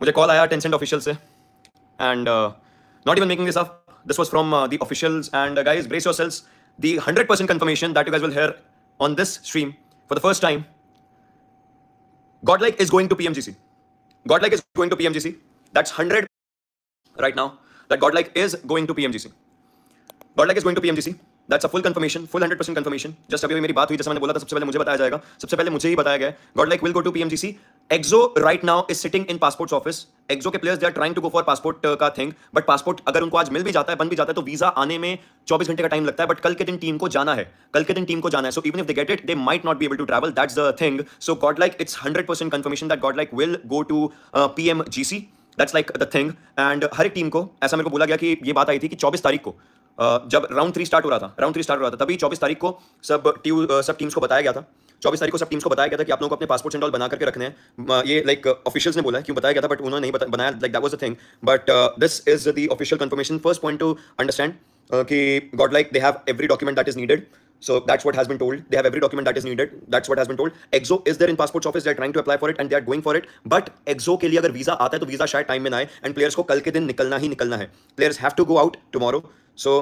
मुझे कॉल आया Tencent official से and not even making this up this was from the officials and guys brace yourselves the hundred percent confirmation that you guys will hear on this stream for the first time Godlike is going to P M G C Godlike is going to P M G C that's hundred right now that Godlike is going to P M G C Godlike is going to P M G C that's a full confirmation full hundred percent confirmation just अभी मेरी बात हुई जैसे मैंने बोला था सबसे पहले मुझे बताया जाएगा सबसे पहले मुझे ही बताया गया Godlike will go to PMGC XO right now is sitting in passport office XO के players they are trying to go for passport का थिंग बट पासपोर्ट अगर उनको आज मिल भी जाता है बन भी जाता है तो वीजा आने में चौबीस घंटे का टाइम लगता है बट कल के दिन टीम को जाना है कल के दिन टीम को जाना है so even if they get it they might not be able to travel that's the thing so Godlike it's hundred percent confirmation that Godlike will go to P M G C that's like the thing and हर एक team को ऐसा मेरे को बोला गया कि ये बात आई थी कि चौबीस तारीख को जब राउंड थ्री स्टार्ट हो रहा था राउंड थ्री स्टार्ट हो रहा था तभी चौबीस तारीख को सब टीम सब टीम्स को बताया गया था चौबीस तारीख को सब टीम्स को बताया गया था कि आप लोगों को अपने पासपोर्ट एंड ऑल बना करके रखने हैं ये लाइक ऑफिशियल्स ने बोला क्यों बताया गया था बट उन्होंने नहीं बनाया like that was a thing but this is the official confirmation first point to understand कि Godlike they have every document that is needed So that's what has been told. They have every document that is needed. That's what has been told. EXO is there in passports office. They're trying to apply for it and they are going for it. But EXO के लिए अगर visa आता है तो visa शायद time में ना आए एंड प्लेयर्स को कल के दिन निकलना ही निकलना है players have to go out tomorrow so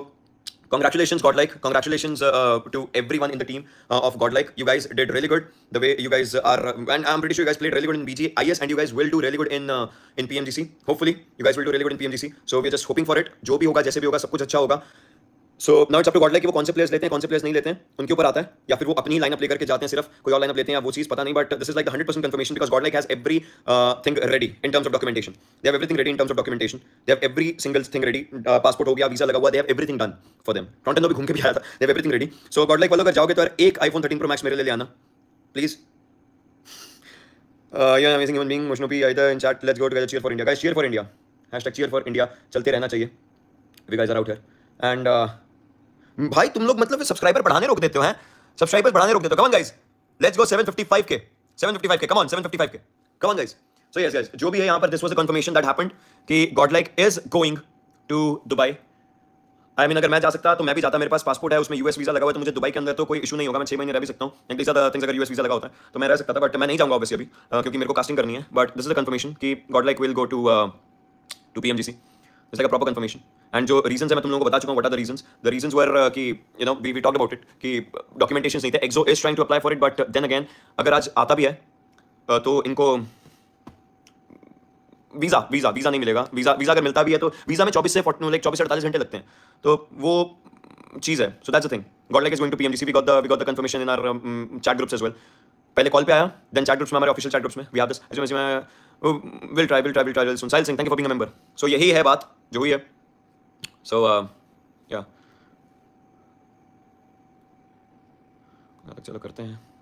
congratulations godlike congratulations uh, to everyone in the team uh, of godlike you guys did really good the way you guys are and i'm pretty sure you guys played really good in bgis and you guys will do really good in uh, in pmgc hopefully you guys will do really good in pmgc so we're just hoping for it jo bhi hoga jaise bhi hoga sab kuch acha hoga so now it's up to Godlike कि वो कौन से players लेते हैं कौन से players नहीं लेते हैं उनके ऊपर आता है या फिर वो अपनी लाइन अप लेकर के जाते हैं सिर्फ कोई और लाइन लेते हैं या वो चीज पता नहीं but this is like hundred percent confirmation because Godlike has every thing ready in terms of documentation they have everything ready in terms of documentation they have every single thing ready passport हो गया visa लगा हुआ they have everything done for them front भी घूम के भी आया था they have everything ready so Godlike वालों अगर जाओगे तो यार एक आईफोन थर्टीन प्रो मैक्स मेरे लिए आना please you amazing human being मुशनो be either in chat let's go together cheer for India guys cheer for India hashtag cheer for India चलते रहना चाहिए we guys are out here and भाई तुम लोग मतलब सब्सक्राइबर बढ़ाने रोक देते हो हैं सब्सक्राइबर बढ़ाने रोक देते हो कमन गाइस लेट्स गो 755 के 755 के कमन 755 के come on guys so yes guys जो भी है यहां पर this was a confirmation that happened कि Godlike is going to Dubai I mean अगर मैं जा सकता तो मैं भी जाता मेरे पास पासपोर्ट है उसमें यूएस वीजा लगा हुआ है तो मुझे दुबई के अंदर तो कोई इशू नहीं होगा मैं छह महीने रह भी सकता हूँ ज्यादा थिंग्स अगर यूएस वीजा लगा होता है तो मैं रह सकता था बट मैं नहीं जाऊंगा ऑब्वियसली अभी uh, क्योंकि मेरे को कास्टिंग करनी है but this is the confirmation कि Godlike will go to to P M G C is proper confirmation and जो रीजन है मैं तुम लोगों को बता चुका हूँ what are the reason the reason were की you know we we talk about it कि डॉक्यूमेंटेशन नहीं थे XO is trying to apply for it but then again अगर आज आता भी है uh, तो इनको वीज़ा वीज़ा वीज़ा नहीं मिलेगा वीज़ा वीज़ा अगर मिलता भी है तो वीज़ा में चौबीस से फोर्टी लाइक चौबीस से अड़तालीस घंटे लगते हैं तो वो चीज़ है so that's a thing Godlike is going to PMGC we got the we got the confirmation in our chat groups as well पहले कॉल पे आया देन चैट ग्रुप्स में हमारे ऑफिशियल चैट ग्रुप्स में we have this will try will try will try will soon Sahil Singh thank you for being a member so यही है बात जो हुई है So, uh, yeah चलो करते हैं